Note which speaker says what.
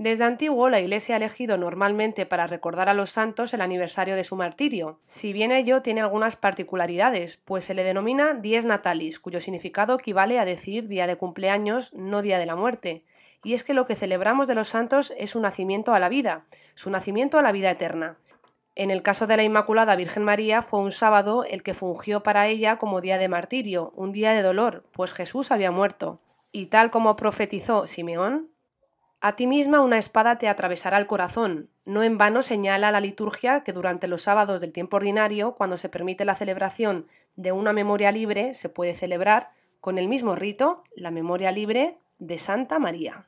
Speaker 1: Desde antiguo la Iglesia ha elegido normalmente para recordar a los santos el aniversario de su martirio, si bien ello tiene algunas particularidades, pues se le denomina dies natalis, cuyo significado equivale a decir día de cumpleaños, no día de la muerte, y es que lo que celebramos de los santos es su nacimiento a la vida, su nacimiento a la vida eterna. En el caso de la Inmaculada Virgen María fue un sábado el que fungió para ella como día de martirio, un día de dolor, pues Jesús había muerto. Y tal como profetizó Simeón, a ti misma una espada te atravesará el corazón. No en vano señala la liturgia que durante los sábados del tiempo ordinario, cuando se permite la celebración de una memoria libre, se puede celebrar con el mismo rito la memoria libre de Santa María.